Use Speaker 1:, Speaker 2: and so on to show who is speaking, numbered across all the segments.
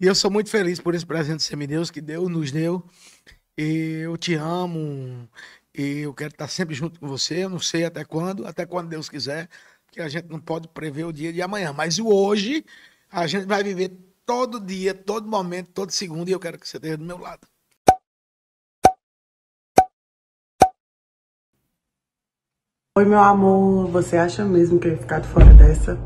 Speaker 1: E eu sou muito feliz por esse presente semideus que Deus nos deu. E eu te amo. E eu quero estar sempre junto com você. Eu não sei até quando, até quando Deus quiser, porque a gente não pode prever o dia de amanhã. Mas o hoje, a gente vai viver todo dia, todo momento, todo segundo. E eu quero que você esteja do meu lado. Oi, meu amor,
Speaker 2: você acha mesmo que eu ia ficar de fora dessa?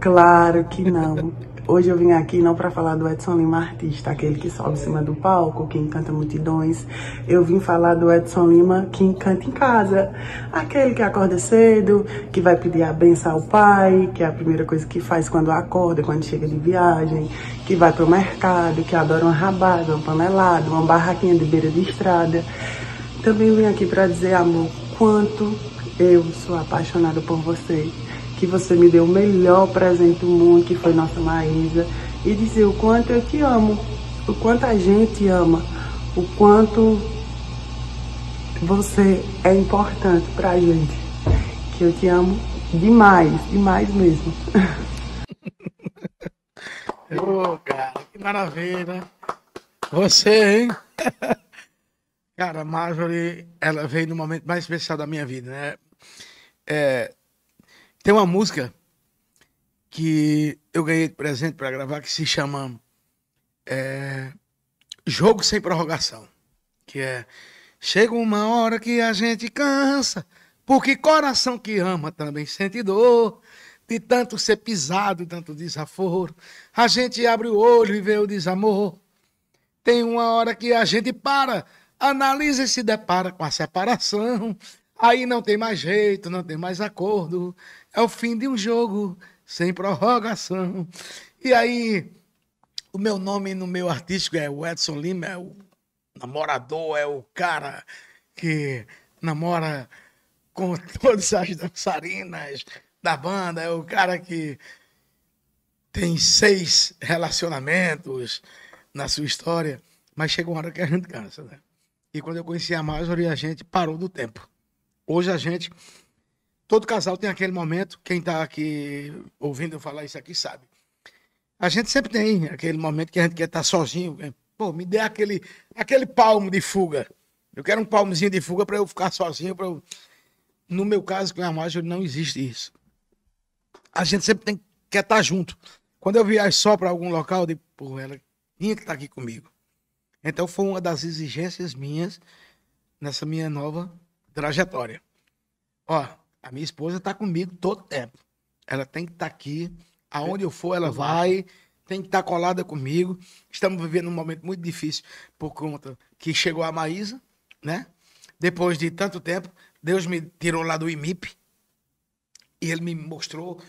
Speaker 2: Claro que não. Hoje eu vim aqui não para falar do Edson Lima artista, aquele que sobe em cima do palco, que encanta multidões. Eu vim falar do Edson Lima que encanta em casa. Aquele que acorda cedo, que vai pedir a benção ao pai, que é a primeira coisa que faz quando acorda, quando chega de viagem, que vai pro mercado, que adora uma rabada, um panelado, uma barraquinha de beira de estrada. Também vim aqui para dizer, amor, quanto eu sou apaixonada por você que você me deu o melhor presente do mundo, que foi nossa Maísa, e dizer o quanto eu te amo, o quanto a gente ama, o quanto você é importante pra gente. Que eu te amo demais, demais mesmo.
Speaker 1: Ô, oh, cara, que maravilha. Né? Você, hein? Cara, a Marjorie, ela veio no momento mais especial da minha vida, né? É, tem uma música que eu ganhei de presente para gravar que se chama é, Jogo Sem Prorrogação. Que é. Chega uma hora que a gente cansa, porque coração que ama também sente dor. De tanto ser pisado, tanto desaforo, a gente abre o olho e vê o desamor. Tem uma hora que a gente para, analisa e se depara com a separação. Aí não tem mais jeito, não tem mais acordo. É o fim de um jogo sem prorrogação. E aí, o meu nome no meu artístico é o Edson Lima, é o namorador, é o cara que namora com todas as dançarinas da banda, é o cara que tem seis relacionamentos na sua história, mas chega uma hora que a gente cansa, né? E quando eu conheci a Marjorie, a gente parou do tempo. Hoje a gente Todo casal tem aquele momento, quem está aqui ouvindo eu falar isso aqui sabe. A gente sempre tem aquele momento que a gente quer estar tá sozinho. Né? Pô, me dê aquele, aquele palmo de fuga. Eu quero um palmozinho de fuga para eu ficar sozinho. eu... No meu caso, com a Marjorie, não existe isso. A gente sempre tem que estar tá junto. Quando eu viajo só para algum local, eu pô, ela tinha que estar tá aqui comigo. Então foi uma das exigências minhas nessa minha nova trajetória. Ó, a minha esposa está comigo todo tempo. Ela tem que estar tá aqui. Aonde eu for, ela vai. Tem que estar tá colada comigo. Estamos vivendo um momento muito difícil por conta que chegou a Maísa, né? Depois de tanto tempo, Deus me tirou lá do IMIP. E ele me mostrou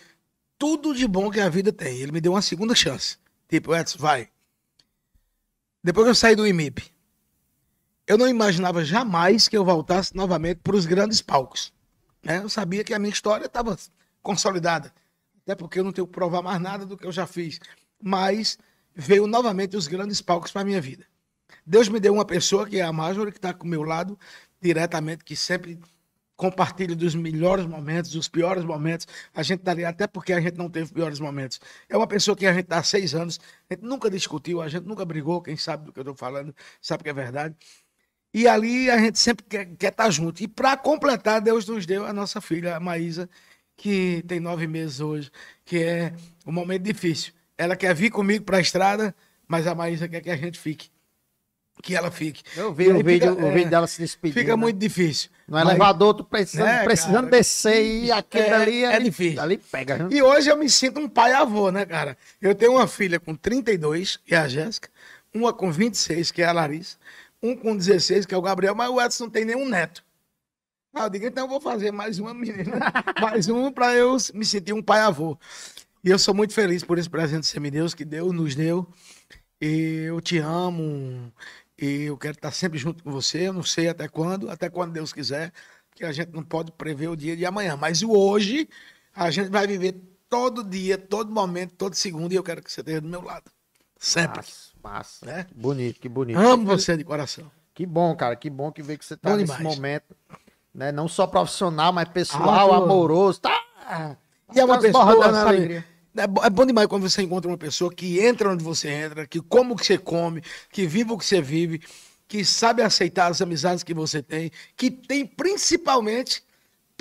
Speaker 1: tudo de bom que a vida tem. Ele me deu uma segunda chance. Tipo, Edson, vai. Depois que eu saí do IMIP, eu não imaginava jamais que eu voltasse novamente para os grandes palcos. Né? Eu sabia que a minha história estava consolidada. Até porque eu não tenho que provar mais nada do que eu já fiz. Mas veio novamente os grandes palcos para a minha vida. Deus me deu uma pessoa, que é a Marjorie, que está com o meu lado diretamente, que sempre compartilha dos melhores momentos, dos piores momentos. A gente está ali até porque a gente não teve piores momentos. É uma pessoa que a gente está há seis anos, a gente nunca discutiu, a gente nunca brigou, quem sabe do que eu estou falando, sabe que é verdade. E ali a gente sempre quer estar tá junto. E para completar, Deus nos deu a nossa filha, a Maísa, que tem nove meses hoje, que é um momento difícil. Ela quer vir comigo para a estrada, mas a Maísa quer que a gente fique. Que ela fique. Eu vi o vídeo, o é, vídeo dela se despedindo. Fica né? muito difícil. No é mas, elevador, tu precisando, né, precisando cara, descer e é, aquilo é, ali é, difícil. Ali pega. Né? E hoje eu me sinto um pai-avô, né, cara? Eu tenho uma filha com 32, que é a Jéssica, uma com 26, que é a Larissa, um com 16, que é o Gabriel, mas o Edson não tem nenhum neto. Aí eu digo, então eu vou fazer mais uma menina, mais um para eu me sentir um pai-avô. E eu sou muito feliz por esse presente de você que Deus nos deu. E eu te amo, e eu quero estar sempre junto com você, eu não sei até quando, até quando Deus quiser, porque a gente não pode prever o dia de amanhã. Mas o hoje, a gente vai viver todo dia, todo momento, todo segundo, e eu quero que você esteja do meu lado. Sempre. Nossa. Massa. Né?
Speaker 2: Bonito, que bonito. Amo você
Speaker 1: de coração. Que bom,
Speaker 2: cara. Que bom que vê que você tá bom nesse demais. momento. Né? Não só profissional, mas pessoal, ah, amoroso. Tá. e é uma pessoa,
Speaker 1: é, é bom demais quando você encontra uma pessoa que entra onde você entra, que come o que você come, que vive o que você vive, que sabe aceitar as amizades que você tem, que tem principalmente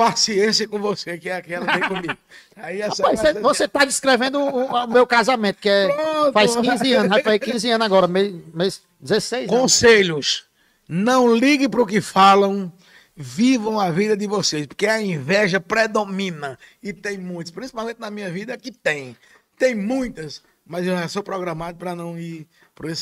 Speaker 1: paciência com você, que é aquela que comigo. Aí essa Rapaz, você, você tá descrevendo o, o, meu casamento, que é, Pronto. faz 15 anos, vai fazer 15 anos agora, mês 16 anos. Né? Conselhos, não ligue para o que falam, vivam a vida de vocês, porque a inveja predomina, e tem muitos, principalmente na minha vida, que tem. Tem muitas, mas eu já sou programado para não ir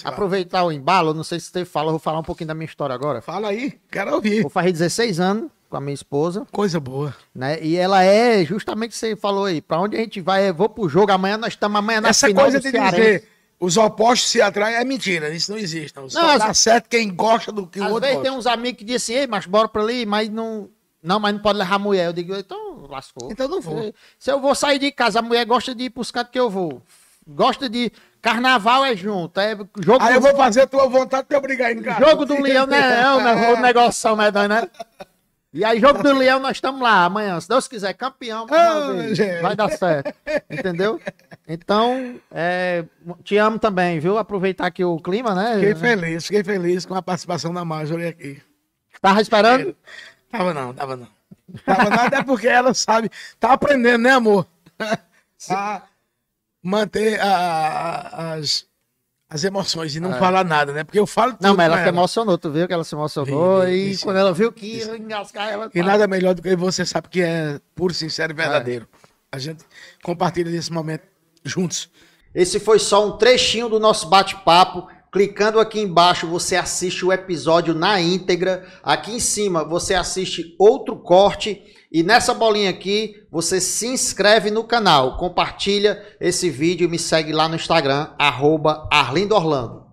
Speaker 1: Aproveitar
Speaker 2: o embalo, não sei se você fala, eu vou falar um pouquinho da minha história agora. Fala aí, quero ouvir. Vou fazer 16 anos, com a minha esposa. Coisa boa. Né? E ela é justamente você falou aí, para onde a gente vai, eu vou pro jogo, amanhã nós estamos amanhã na Essa final coisa de Cearense. dizer
Speaker 1: os opostos se atraem é mentira, isso não existe. Não, Só não, dá certo quem gosta do
Speaker 2: que o outro. Às vezes tem uns amigos que dizem assim, ei, mas bora pra ali, mas não. Não, mas não pode levar a mulher. Eu digo, então lascou. Então não vou. Se, eu vou sair de casa, a mulher gosta de ir pros cantos que eu vou. Gosta de. Carnaval é junto. É jogo Aí do... eu vou fazer
Speaker 1: a tua vontade de obrigar em casa. Jogo do Leão, né? É um
Speaker 2: negócio, não né? E aí, jogo do Leão, nós estamos lá amanhã. Se Deus quiser, campeão, oh, vai dar certo. Entendeu? Então, é, te amo também, viu? Aproveitar aqui o clima, né? Fiquei
Speaker 1: feliz, fiquei feliz com a participação da Marjorie aqui. Tava esperando? Tava não, tava não. Tava não, até porque ela sabe. Tá aprendendo, né, amor? a manter a, a, as as emoções e não é. falar nada, né? Porque eu falo tudo. Não, mas ela se emocionou, tu viu que ela se emocionou vi, vi, e isso, quando ela viu que engasgar, ela. E tá. nada melhor do que você sabe que é puro, sincero e é. verdadeiro. É. A gente compartilha esse momento juntos. Esse foi só um
Speaker 2: trechinho do nosso bate-papo. Clicando aqui embaixo, você assiste o episódio na íntegra. Aqui em cima, você assiste outro corte. E nessa bolinha aqui, você se inscreve no canal, compartilha esse vídeo e me segue lá no Instagram, arroba Arlindo Orlando.